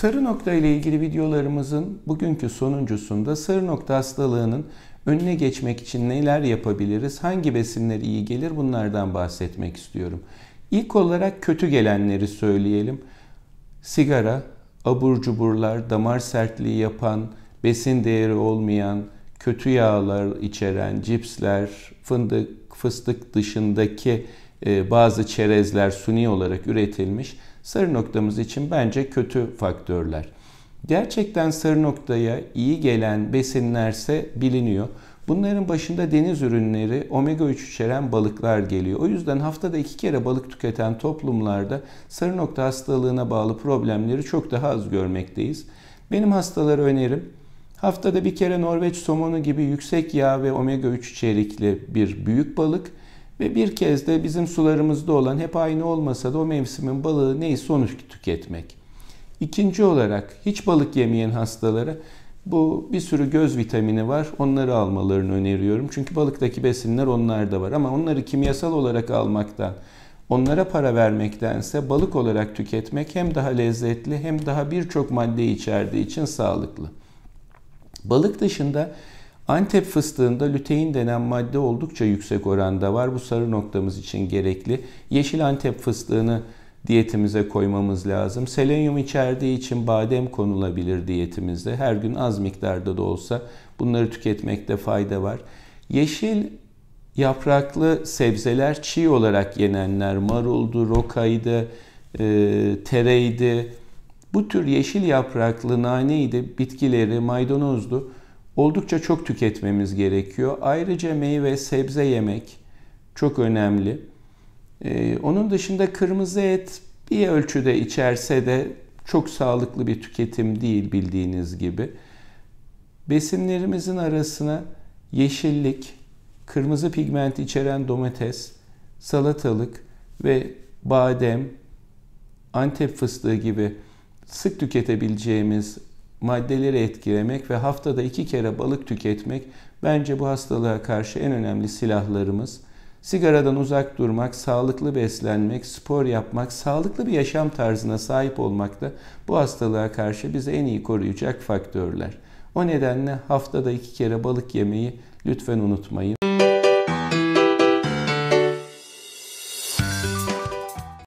Sarı nokta ile ilgili videolarımızın bugünkü sonuncusunda sarı nokta hastalığının önüne geçmek için neler yapabiliriz, hangi besinler iyi gelir bunlardan bahsetmek istiyorum. İlk olarak kötü gelenleri söyleyelim. Sigara, abur cuburlar, damar sertliği yapan, besin değeri olmayan, kötü yağlar içeren cipsler, fındık, fıstık dışındaki ee, bazı çerezler suni olarak üretilmiş. Sarı noktamız için bence kötü faktörler. Gerçekten sarı noktaya iyi gelen besinlerse biliniyor. Bunların başında deniz ürünleri, omega 3 içeren balıklar geliyor. O yüzden haftada iki kere balık tüketen toplumlarda sarı nokta hastalığına bağlı problemleri çok daha az görmekteyiz. Benim hastalara önerim haftada bir kere Norveç somonu gibi yüksek yağ ve omega 3 içerikli bir büyük balık, ve bir kez de bizim sularımızda olan hep aynı olmasa da o mevsimin balığı neyse onu tüketmek. İkinci olarak hiç balık yemeyen hastalara bu bir sürü göz vitamini var. Onları almalarını öneriyorum. Çünkü balıktaki besinler onlarda var ama onları kimyasal olarak almaktan onlara para vermektense balık olarak tüketmek hem daha lezzetli hem daha birçok madde içerdiği için sağlıklı. Balık dışında Antep fıstığında lütein denen madde oldukça yüksek oranda var. Bu sarı noktamız için gerekli. Yeşil Antep fıstığını diyetimize koymamız lazım. Selenyum içerdiği için badem konulabilir diyetimizde. Her gün az miktarda da olsa bunları tüketmekte fayda var. Yeşil yapraklı sebzeler çiğ olarak yenenler maruldu, rokaydı, e, tereydi. Bu tür yeşil yapraklı naneydi, bitkileri, maydanozdu oldukça çok tüketmemiz gerekiyor. Ayrıca meyve, sebze yemek çok önemli. Ee, onun dışında kırmızı et bir ölçüde içerse de çok sağlıklı bir tüketim değil bildiğiniz gibi. Besinlerimizin arasına yeşillik, kırmızı pigment içeren domates, salatalık ve badem, Antep fıstığı gibi sık tüketebileceğimiz maddeleri etkilemek ve haftada iki kere balık tüketmek bence bu hastalığa karşı en önemli silahlarımız. Sigaradan uzak durmak, sağlıklı beslenmek, spor yapmak, sağlıklı bir yaşam tarzına sahip olmak da bu hastalığa karşı bizi en iyi koruyacak faktörler. O nedenle haftada iki kere balık yemeyi lütfen unutmayın.